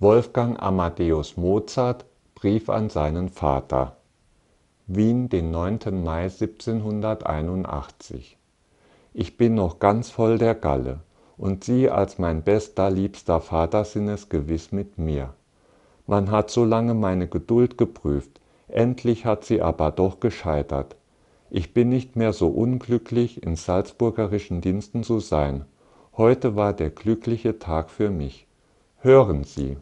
Wolfgang Amadeus Mozart Brief an seinen Vater Wien, den 9. Mai 1781 Ich bin noch ganz voll der Galle, und Sie als mein bester, liebster Vater sind es gewiss mit mir. Man hat so lange meine Geduld geprüft, endlich hat sie aber doch gescheitert. Ich bin nicht mehr so unglücklich, in salzburgerischen Diensten zu sein. Heute war der glückliche Tag für mich. Hören Sie!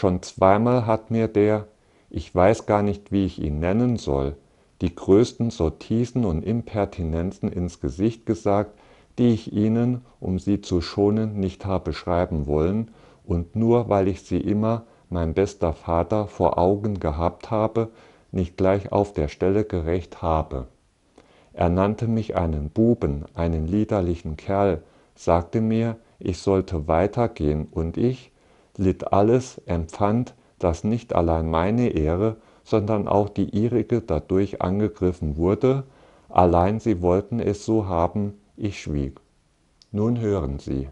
Schon zweimal hat mir der, ich weiß gar nicht, wie ich ihn nennen soll, die größten Sortisen und Impertinenzen ins Gesicht gesagt, die ich Ihnen, um Sie zu schonen, nicht habe schreiben wollen, und nur weil ich sie immer, mein bester Vater, vor Augen gehabt habe, nicht gleich auf der Stelle gerecht habe. Er nannte mich einen Buben, einen liederlichen Kerl, sagte mir, ich sollte weitergehen, und ich, litt alles, empfand, dass nicht allein meine Ehre, sondern auch die ihrige dadurch angegriffen wurde, allein sie wollten es so haben, ich schwieg. Nun hören Sie.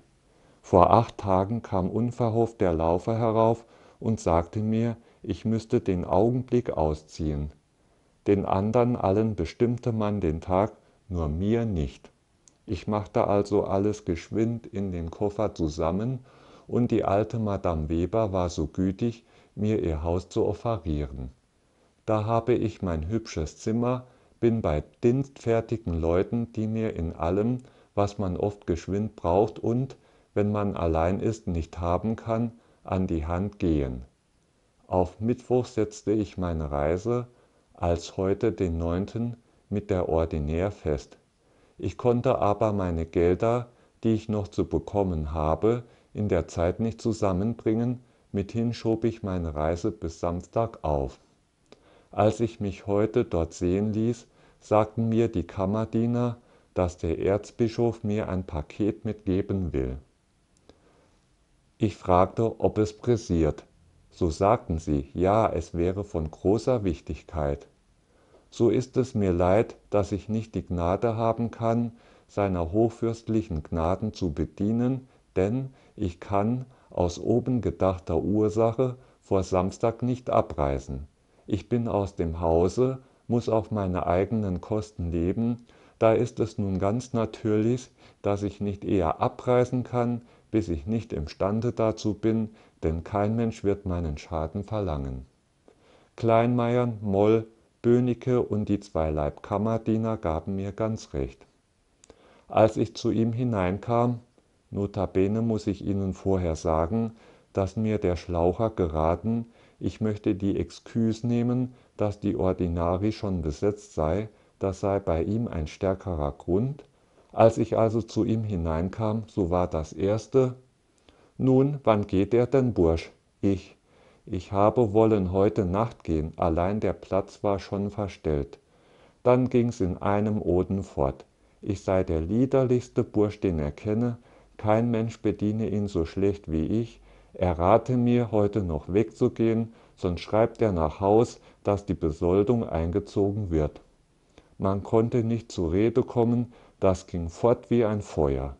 Vor acht Tagen kam unverhofft der Laufer herauf und sagte mir, ich müsste den Augenblick ausziehen. Den anderen allen bestimmte man den Tag, nur mir nicht. Ich machte also alles geschwind in den Koffer zusammen und die alte Madame Weber war so gütig, mir ihr Haus zu offerieren. Da habe ich mein hübsches Zimmer, bin bei dienstfertigen Leuten, die mir in allem, was man oft geschwind braucht und, wenn man allein ist, nicht haben kann, an die Hand gehen. Auf Mittwoch setzte ich meine Reise, als heute den 9., mit der Ordinär fest. Ich konnte aber meine Gelder, die ich noch zu bekommen habe, in der Zeit nicht zusammenbringen, mithin schob ich meine Reise bis Samstag auf. Als ich mich heute dort sehen ließ, sagten mir die Kammerdiener, dass der Erzbischof mir ein Paket mitgeben will. Ich fragte, ob es pressiert. So sagten sie, ja, es wäre von großer Wichtigkeit. So ist es mir leid, dass ich nicht die Gnade haben kann, seiner hochfürstlichen Gnaden zu bedienen, denn ich kann aus oben gedachter Ursache vor Samstag nicht abreisen. Ich bin aus dem Hause, muss auf meine eigenen Kosten leben, da ist es nun ganz natürlich, dass ich nicht eher abreisen kann, bis ich nicht imstande dazu bin, denn kein Mensch wird meinen Schaden verlangen. Kleinmeier, Moll, Bönicke und die zwei Leibkammerdiener gaben mir ganz recht. Als ich zu ihm hineinkam, Notabene muss ich Ihnen vorher sagen, dass mir der Schlaucher geraten, ich möchte die Exküse nehmen, dass die Ordinari schon besetzt sei, das sei bei ihm ein stärkerer Grund. Als ich also zu ihm hineinkam, so war das erste Nun, wann geht er denn, Bursch? Ich. Ich habe wollen heute Nacht gehen, allein der Platz war schon verstellt. Dann ging's in einem Oden fort. Ich sei der liederlichste Bursch, den er kenne, kein Mensch bediene ihn so schlecht wie ich. Er rate mir, heute noch wegzugehen, sonst schreibt er nach Haus, dass die Besoldung eingezogen wird. Man konnte nicht zur Rede kommen, das ging fort wie ein Feuer.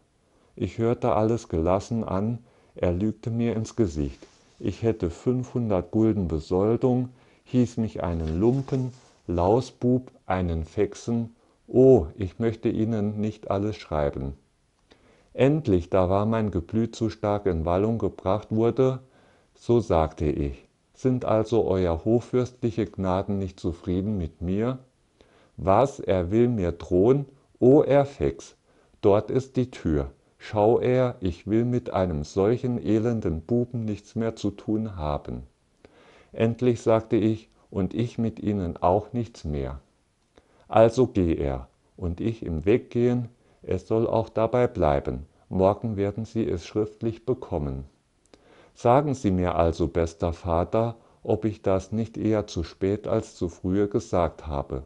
Ich hörte alles gelassen an, er lügte mir ins Gesicht. Ich hätte 500 Gulden Besoldung, hieß mich einen Lumpen, Lausbub, einen Fexen. Oh, ich möchte Ihnen nicht alles schreiben endlich da war mein geblüt zu stark in wallung gebracht wurde so sagte ich sind also euer hochfürstliche gnaden nicht zufrieden mit mir was er will mir drohen? o erfix dort ist die tür schau er ich will mit einem solchen elenden buben nichts mehr zu tun haben endlich sagte ich und ich mit ihnen auch nichts mehr also geh er und ich im weggehen es soll auch dabei bleiben morgen werden Sie es schriftlich bekommen. Sagen Sie mir also, bester Vater, ob ich das nicht eher zu spät als zu früh gesagt habe.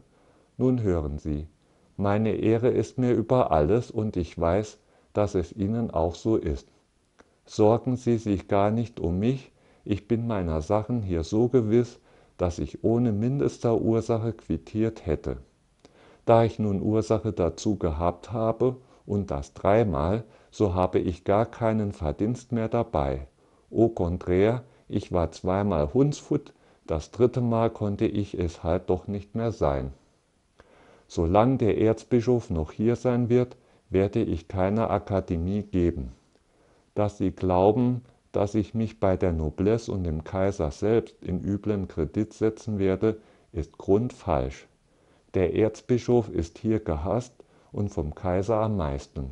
Nun hören Sie, meine Ehre ist mir über alles und ich weiß, dass es Ihnen auch so ist. Sorgen Sie sich gar nicht um mich, ich bin meiner Sachen hier so gewiss, dass ich ohne mindester Ursache quittiert hätte. Da ich nun Ursache dazu gehabt habe und das dreimal, so habe ich gar keinen Verdienst mehr dabei. Au contraire, ich war zweimal Hundsfut, das dritte Mal konnte ich es halt doch nicht mehr sein. Solange der Erzbischof noch hier sein wird, werde ich keine Akademie geben. Dass sie glauben, dass ich mich bei der Noblesse und dem Kaiser selbst in üblen Kredit setzen werde, ist grundfalsch. Der Erzbischof ist hier gehasst und vom Kaiser am meisten.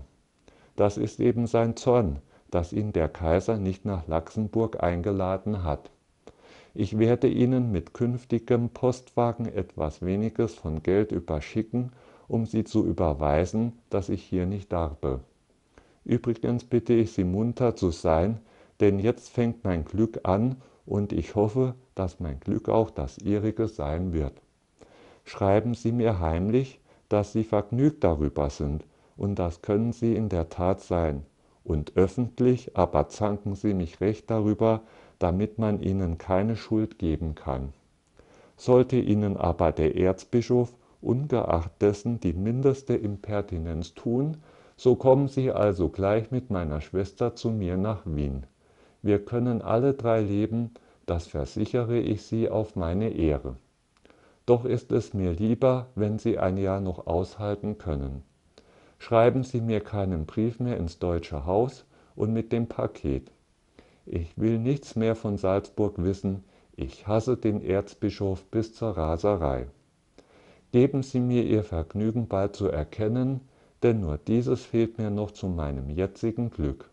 Das ist eben sein Zorn, dass ihn der Kaiser nicht nach Laxenburg eingeladen hat. Ich werde Ihnen mit künftigem Postwagen etwas weniges von Geld überschicken, um Sie zu überweisen, dass ich hier nicht darbe. Übrigens bitte ich Sie munter zu sein, denn jetzt fängt mein Glück an und ich hoffe, dass mein Glück auch das Ihrige sein wird. Schreiben Sie mir heimlich, dass sie vergnügt darüber sind, und das können sie in der Tat sein. Und öffentlich aber zanken sie mich recht darüber, damit man ihnen keine Schuld geben kann. Sollte ihnen aber der Erzbischof ungeachtet dessen die mindeste Impertinenz tun, so kommen Sie also gleich mit meiner Schwester zu mir nach Wien. Wir können alle drei leben, das versichere ich Sie auf meine Ehre. Doch ist es mir lieber, wenn Sie ein Jahr noch aushalten können. Schreiben Sie mir keinen Brief mehr ins Deutsche Haus und mit dem Paket. Ich will nichts mehr von Salzburg wissen, ich hasse den Erzbischof bis zur Raserei. Geben Sie mir Ihr Vergnügen bald zu erkennen, denn nur dieses fehlt mir noch zu meinem jetzigen Glück.